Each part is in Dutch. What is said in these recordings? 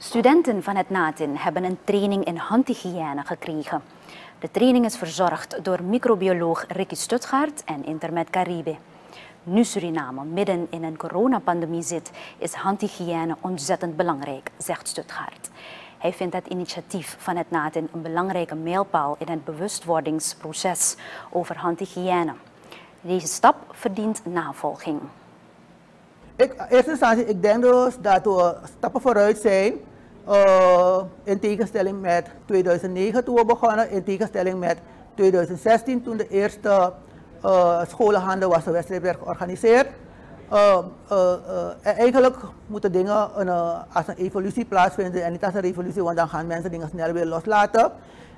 Studenten van het NATIN hebben een training in handhygiëne gekregen. De training is verzorgd door microbioloog Ricky Stutgaard en intermed Caribe. Nu Suriname midden in een coronapandemie zit, is handhygiëne ontzettend belangrijk, zegt Stutgaard. Hij vindt het initiatief van het NATIN een belangrijke mijlpaal in het bewustwordingsproces over handhygiëne. Deze stap verdient navolging in eerste instantie, ik denk dus dat we stappen vooruit zijn. Uh, in tegenstelling met 2009 toen we begonnen, in tegenstelling met 2016 toen de eerste uh, eh, scholenhandel was, de wedstrijd werd georganiseerd. Uh, eigenlijk moeten dingen een, als een evolutie plaatsvinden en niet als een revolutie, want dan gaan mensen dingen snel weer loslaten.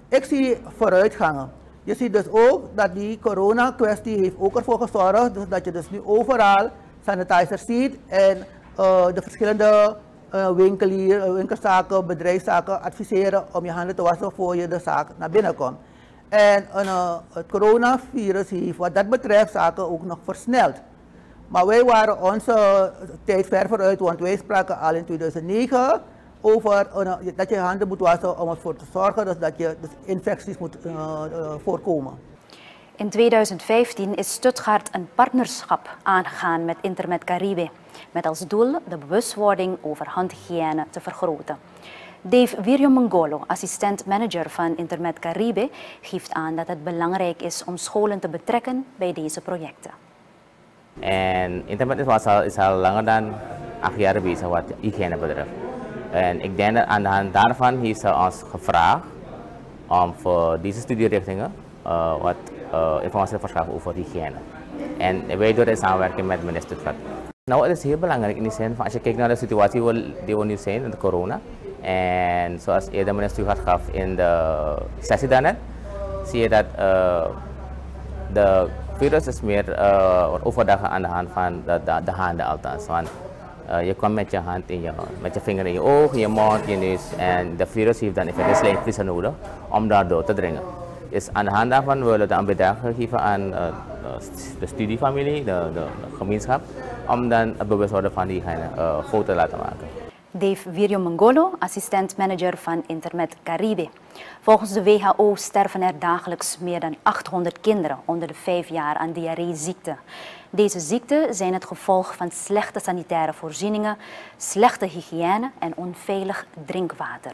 Ik zie vooruitgangen. Je ziet dus ook dat die corona-kwestie heeft ook ervoor gezorgd dat je dus nu overal Sanitizer ziet en eh, de verschillende eh, winkelier, eh, winkelzaken, bedrijfszaken adviseren om je handen te wassen voor je de zaak naar binnen komt. En nou, het coronavirus heeft wat dat betreft zaken ook nog versneld. Maar wij waren onze tijd ver vooruit, want wij spraken al in 2009 over nou, dat je handen moet wassen om ervoor te zorgen dat je dus infecties moet voorkomen. In 2015 is Stuttgart een partnerschap aangegaan met Intermed Caribe, met als doel de bewustwording over handhygiëne te vergroten. Dave Virjomongolo, assistent-manager van Intermed Caribe, geeft aan dat het belangrijk is om scholen te betrekken bij deze projecten. En Internet was al, is al langer dan acht jaar bezig wat hygiëne betreft. En ik denk dat aan de hand daarvan heeft ze ons gevraagd om voor deze studierichtingen eh, wat eh, informatie verschaffen over hygiëne. En wij doen in samenwerking met minister Vet. Nou, het is heel belangrijk in die zin van als je kijkt naar de situatie die we nu zijn, de corona. En zoals eerder minister had gaf in de sessie daarnet, zie je dat uh, de virus is meer overdag aan de hand van de, de, de handen althans. Want je komt met je hand in je, met je vinger in je oog, je mond, je neus. En de virus heeft dan even de slijmvissen nodig om daardoor te dringen is aan de hand daarvan willen we een geven aan de studiefamilie, de, de, de, gemeenschap, om dan het uh, bewust worden van diegene uh, groot te laten maken. Dave Virio Mangolo, assistent-manager van Internet Caribe. Volgens de WHO sterven er dagelijks meer dan 800 kinderen onder de 5 jaar aan diarreeziekte. Deze ziekten zijn het gevolg van slechte sanitaire voorzieningen, slechte hygiëne en onveilig drinkwater.